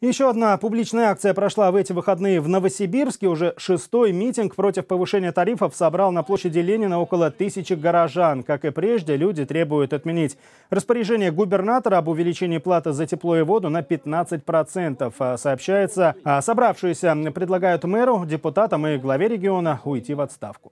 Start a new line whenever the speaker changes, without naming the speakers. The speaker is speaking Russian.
Еще одна публичная акция прошла в эти выходные в Новосибирске. Уже шестой митинг против повышения тарифов собрал на площади Ленина около тысячи горожан. Как и прежде, люди требуют отменить распоряжение губернатора об увеличении платы за тепло и воду на 15%. А сообщается, а собравшиеся предлагают мэру, депутатам и главе региона
уйти в отставку.